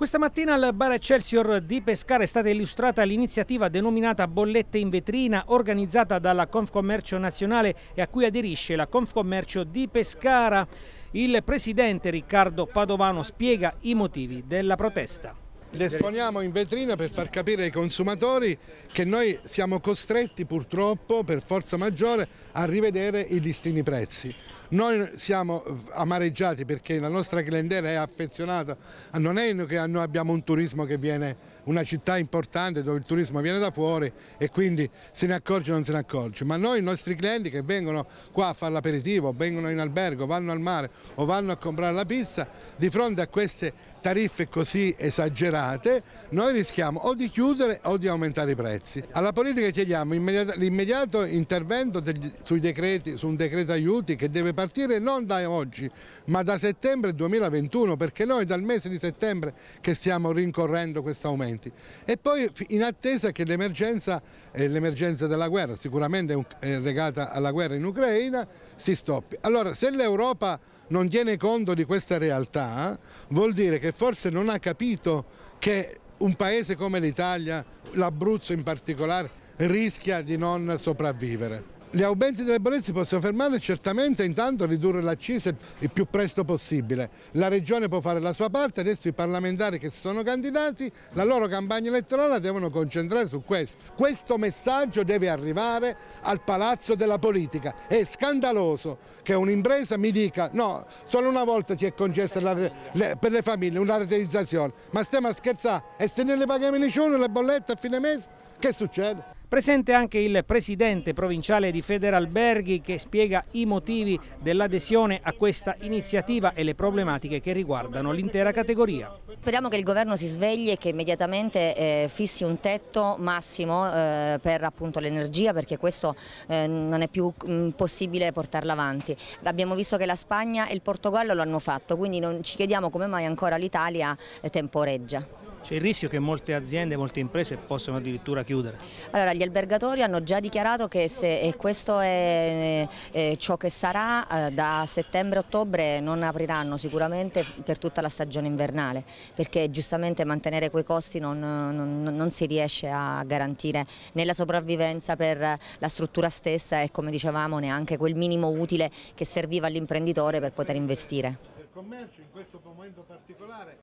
Questa mattina al bar Excelsior di Pescara è stata illustrata l'iniziativa denominata Bollette in vetrina organizzata dalla Confcommercio nazionale e a cui aderisce la Confcommercio di Pescara. Il presidente Riccardo Padovano spiega i motivi della protesta. Le esponiamo in vetrina per far capire ai consumatori che noi siamo costretti purtroppo per forza maggiore a rivedere i listini prezzi. Noi siamo amareggiati perché la nostra clientela è affezionata, non è che noi abbiamo un turismo che viene una città importante dove il turismo viene da fuori e quindi se ne accorge o non se ne accorge, ma noi i nostri clienti che vengono qua a fare l'aperitivo, vengono in albergo, vanno al mare o vanno a comprare la pizza, di fronte a queste tariffe così esagerate noi rischiamo o di chiudere o di aumentare i prezzi. Alla politica chiediamo l'immediato intervento sui decreti, su un decreto aiuti che deve partire non da oggi ma da settembre 2021 perché noi dal mese di settembre che stiamo rincorrendo questo aumento strumenti e poi in attesa che l'emergenza, eh, l'emergenza della guerra, sicuramente è legata alla guerra in Ucraina, si stoppi. Allora se l'Europa non tiene conto di questa realtà vuol dire che forse non ha capito che un paese come l'Italia, l'Abruzzo in particolare, rischia di non sopravvivere. Gli aumenti delle bollette si possono fermare certamente intanto ridurre l'accise il più presto possibile. La Regione può fare la sua parte, adesso i parlamentari che si sono candidati, la loro campagna elettorale la devono concentrare su questo. Questo messaggio deve arrivare al palazzo della politica. È scandaloso che un'impresa mi dica no, solo una volta ti è concessa per le, per le famiglie una rateizzazione, ma stiamo a scherzare e se ne le paghiamo in giorno le bollette a fine mese, che succede? Presente anche il presidente provinciale di Federalberghi che spiega i motivi dell'adesione a questa iniziativa e le problematiche che riguardano l'intera categoria. Speriamo che il governo si svegli e che immediatamente eh, fissi un tetto massimo eh, per l'energia perché questo eh, non è più mh, mm, possibile portarla avanti. Abbiamo visto che la Spagna e il Portogallo lo hanno fatto, quindi non ci chiediamo come mai ancora l'Italia eh, temporeggia. C'è il rischio che molte aziende, molte imprese possano addirittura chiudere? Allora, gli albergatori hanno già dichiarato che se questo è, è ciò che sarà, eh, da settembre-ottobre non apriranno sicuramente per tutta la stagione invernale, perché giustamente mantenere quei costi non, non, non si riesce a garantire né la sopravvivenza per la struttura stessa e come dicevamo neanche quel minimo utile che serviva all'imprenditore per poter investire. Per commercio in questo momento particolare